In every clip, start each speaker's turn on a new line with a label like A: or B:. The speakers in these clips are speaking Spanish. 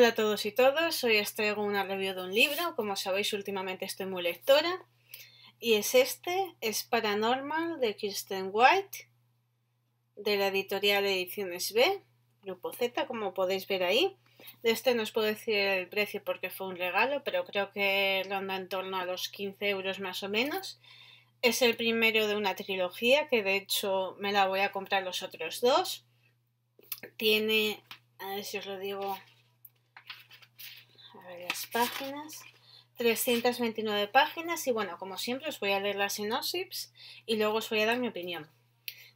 A: Hola a todos y todas, hoy os traigo una review de un libro, como sabéis últimamente estoy muy lectora, y es este, es Paranormal de Kirsten White, de la editorial Ediciones B, Grupo Z, como podéis ver ahí. De este no os puedo decir el precio porque fue un regalo, pero creo que ronda en torno a los 15 euros más o menos. Es el primero de una trilogía, que de hecho me la voy a comprar los otros dos. Tiene, a ver si os lo digo a ver las páginas. 329 páginas y bueno, como siempre os voy a leer las sinopsis y luego os voy a dar mi opinión.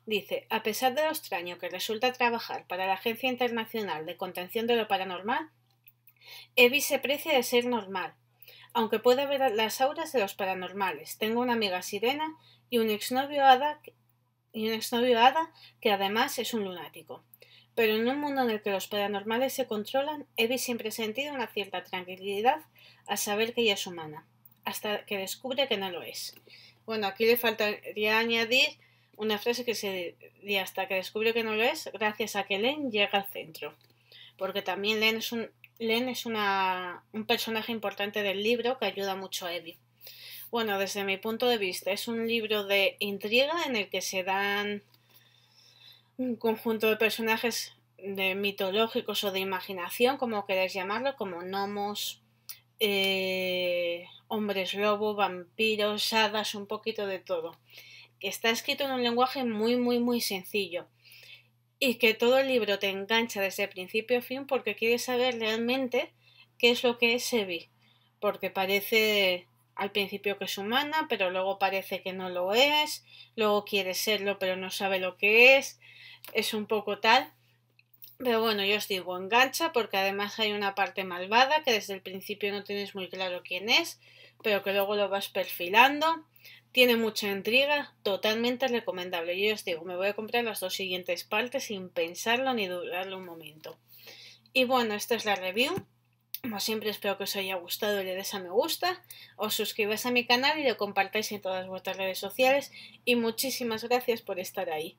A: Dice, a pesar de lo extraño que resulta trabajar para la Agencia Internacional de Contención de lo Paranormal, Evi se precia de ser normal, aunque pueda ver las auras de los paranormales. Tengo una amiga sirena y un exnovio Ada y un exnovio que además es un lunático. Pero en un mundo en el que los paranormales se controlan, Evie siempre ha sentido una cierta tranquilidad al saber que ella es humana, hasta que descubre que no lo es. Bueno, aquí le faltaría añadir una frase que se diría hasta que descubre que no lo es, gracias a que Len llega al centro. Porque también Len es un, Len es una, un personaje importante del libro que ayuda mucho a Evie. Bueno, desde mi punto de vista, es un libro de intriga en el que se dan un conjunto de personajes de mitológicos o de imaginación, como queráis llamarlo, como gnomos, eh, hombres lobo, vampiros, hadas, un poquito de todo. Está escrito en un lenguaje muy, muy, muy sencillo y que todo el libro te engancha desde principio a fin porque quieres saber realmente qué es lo que es Sebi, porque parece al principio que es humana, pero luego parece que no lo es, luego quiere serlo, pero no sabe lo que es, es un poco tal. Pero bueno, yo os digo, engancha porque además hay una parte malvada que desde el principio no tienes muy claro quién es, pero que luego lo vas perfilando. Tiene mucha intriga, totalmente recomendable. Yo os digo, me voy a comprar las dos siguientes partes sin pensarlo ni dudarlo un momento. Y bueno, esta es la review. Como siempre espero que os haya gustado y le des a me gusta, os suscribáis a mi canal y lo compartáis en todas vuestras redes sociales y muchísimas gracias por estar ahí.